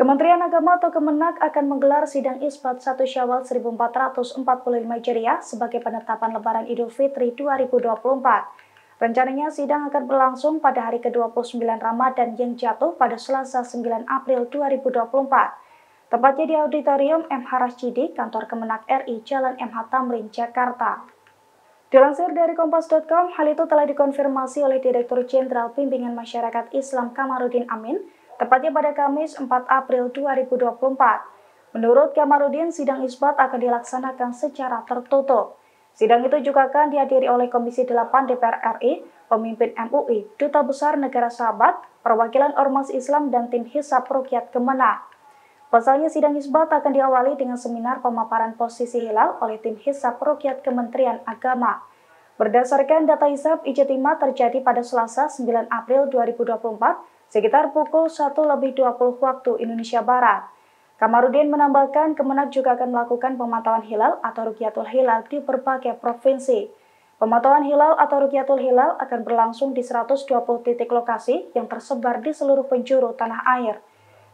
Kementerian Agama atau Kemenak akan menggelar sidang isbat 1 Syawal 1445 Hijriah sebagai penetapan Lebaran Idul Fitri 2024. Rencananya sidang akan berlangsung pada hari ke-29 Ramadan yang jatuh pada Selasa 9 April 2024. Tepatnya di Auditorium MH Rashidi, Kantor Kemenak RI, Jalan MH Tamrin, Jakarta. Dilansir dari Kompas.com, hal itu telah dikonfirmasi oleh Direktur Jenderal Pimpinan Masyarakat Islam Kamarudin Amin tepatnya pada Kamis 4 April 2024. Menurut Kamarudin, sidang isbat akan dilaksanakan secara tertutup. Sidang itu juga akan dihadiri oleh Komisi 8 DPR RI, pemimpin MUI, Duta Besar Negara Sahabat, perwakilan Ormas Islam, dan tim Hisab Rukyat Kemenang. Pasalnya sidang isbat akan diawali dengan seminar pemaparan posisi hilal oleh tim Hisab Rukyat Kementerian Agama. Berdasarkan data ISAB, Ijtima terjadi pada Selasa 9 April 2024 sekitar pukul 1 lebih 20 waktu Indonesia Barat. Kamarudin menambahkan Kemenak juga akan melakukan pemantauan hilal atau rukyatul hilal di berbagai provinsi. Pemantauan hilal atau rukyatul hilal akan berlangsung di 120 titik lokasi yang tersebar di seluruh penjuru tanah air.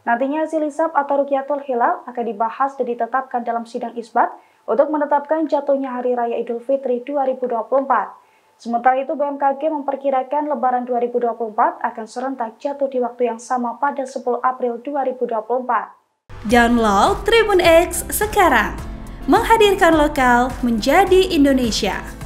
Nantinya hasil hisab atau rukyatul hilal akan dibahas dan ditetapkan dalam sidang isbat untuk menetapkan jatuhnya Hari Raya Idul Fitri 2024. Sementara itu BMKG memperkirakan lebaran 2024 akan serentak jatuh di waktu yang sama pada 10 April 2024. Download Tribun X sekarang. Menghadirkan lokal menjadi Indonesia.